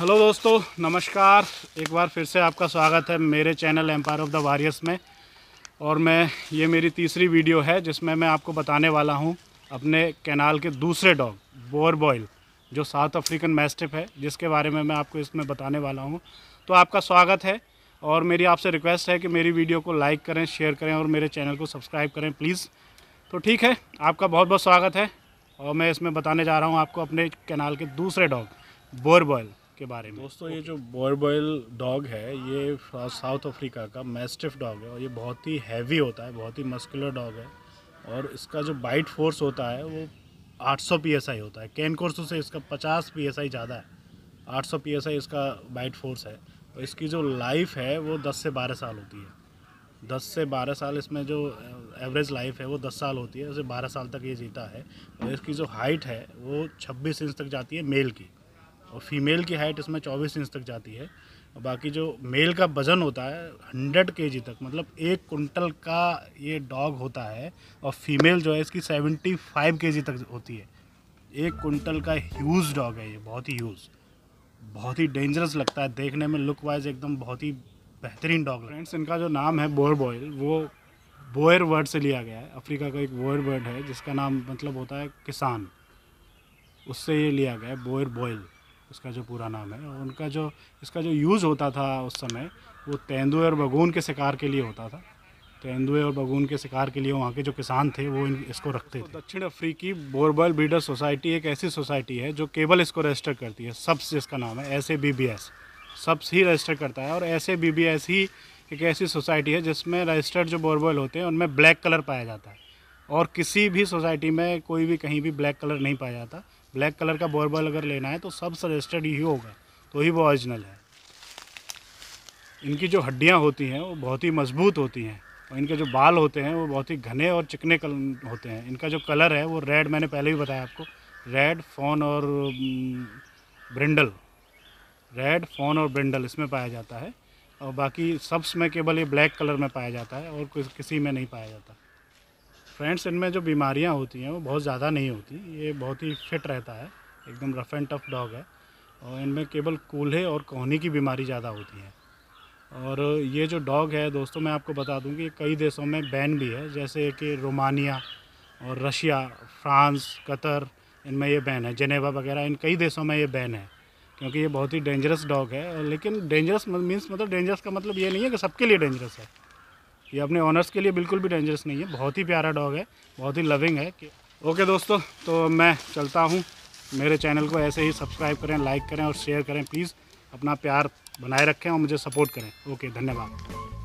hello दोस्तों नमस्कार एक बार फिर से आपका स्वागत है मेरे channel empire of the warriors में और मैं ये मेरी तीसरी वीडियो है जिसमें मैं आपको बताने वाला हूँ अपने कैनाल के दूसरे डॉग बोर बॉयल जो साउथ अफ्रीकन मैस्टिफ है जिसके बारे में मैं आपको इसमें बताने वाला हूँ तो आपका स्वागत है और मेरी आपसे रिक्वेस्ट है कि मेरी वीडियो को लाइक करें शेयर करें और मेरे चैनल को सब्सक्राइब करें प्लीज़ तो ठीक है आपका बहुत बहुत स्वागत है और मैं इसमें बताने जा रहा हूँ आपको अपने कैनाल के दूसरे डॉग बोर बॉयल के बारे में दोस्तों ये जो बॉयर बॉयल डॉग है ये साउथ अफ्रीका का मैस्टिफ डॉग है और ये बहुत ही हैवी होता है बहुत ही मस्कुलर डॉग है और इसका जो बाइट फोर्स होता है वो 800 आई होता है कैन कोर्सों से इसका 50 आई ज़्यादा है 800 आई इसका बाइट फोर्स है और इसकी जो लाइफ है वो 10 से 12 साल होती है 10 से 12 साल इसमें जो एवरेज लाइफ है वो 10 साल होती है उसे 12 साल तक ये जीता है और इसकी जो हाइट है वो 26 इंच तक जाती है मेल की और फीमेल की हाइट इसमें चौबीस इंच तक जाती है बाकी जो मेल का वज़न होता है हंड्रेड के तक मतलब एक कुंटल का ये डॉग होता है और फीमेल जो है इसकी सेवेंटी फाइव के तक होती है एक कुंटल का ह्यूज डॉग है ये बहुत ही ह्यूज बहुत ही डेंजरस लगता है देखने में लुक वाइज एकदम बहुत ही बेहतरीन डॉग फ्रेंड्स इनका जो नाम है बोर बॉयल वो बोयर वर्ड से लिया गया है अफ्रीका का एक बोयर वर्ड है जिसका नाम मतलब होता है किसान उससे ये लिया गया है बोयर बॉयल उसका जो पूरा नाम है उनका जो इसका जो यूज़ होता था उस समय वो तेंदुए और बगून के शिकार के लिए होता था तेंदुए और बगून के शिकार के लिए वहाँ के जो किसान थे वो इन, इसको रखते थे दक्षिण अफ्रीकी बोरबल ब्रीडर सोसाइटी एक ऐसी सोसाइटी है जो केवल इसको रजिस्टर करती है सब्स जिसका नाम है ऐसे बी बी एस सब्स ही रजिस्टर करता है और ऐसे बी बी एस ही एक ऐसी सोसाइटी है जिसमें रजिस्टर्ड जो बोरबल होते हैं उनमें ब्लैक कलर पाया जाता है और किसी भी सोसाइटी में कोई भी कहीं भी ब्लैक कलर नहीं पाया जाता ब्लैक कलर का बॉर्बल अगर लेना है तो सब सजेस्टेड ही होगा तो ही वो ऑरिजिनल है इनकी जो हड्डियाँ होती हैं वो बहुत ही मजबूत होती हैं और इनके जो बाल होते हैं वो बहुत ही घने और चिकने कल होते हैं इनका जो कलर है वो रेड मैंने पहले भी बताया आपको रेड फोन और ब्रिंडल रेड फोन और ब्रिंडल इसमें पाया जाता है और बाकी सब्स में केवल ये ब्लैक कलर में पाया जाता है और किसी में नहीं पाया जाता फ्रेंड्स इनमें जो बीमारियाँ होती हैं वो बहुत ज़्यादा नहीं होती ये बहुत ही फिट रहता है एकदम रफ़ एंड टफ डॉग है और इनमें केवल कूल्हे और कोहनी की बीमारी ज़्यादा होती है और ये जो डॉग है दोस्तों मैं आपको बता दूं कि कई देशों में बैन भी है जैसे कि रोमानिया और रशिया फ्रांस कतर इनमें ये बैन है जनेवा वगैरह इन कई देशों में ये बैन है क्योंकि ये बहुत ही डेंजरस डॉग है लेकिन डेंजरस मीन्स मतलब डेंजरस का मतलब ये नहीं है कि सबके लिए डेंजरस है ये अपने ऑनर्स के लिए बिल्कुल भी डेंजरस नहीं है बहुत ही प्यारा डॉग है बहुत ही लविंग है ओके दोस्तों तो मैं चलता हूँ मेरे चैनल को ऐसे ही सब्सक्राइब करें लाइक करें और शेयर करें प्लीज़ अपना प्यार बनाए रखें और मुझे सपोर्ट करें ओके धन्यवाद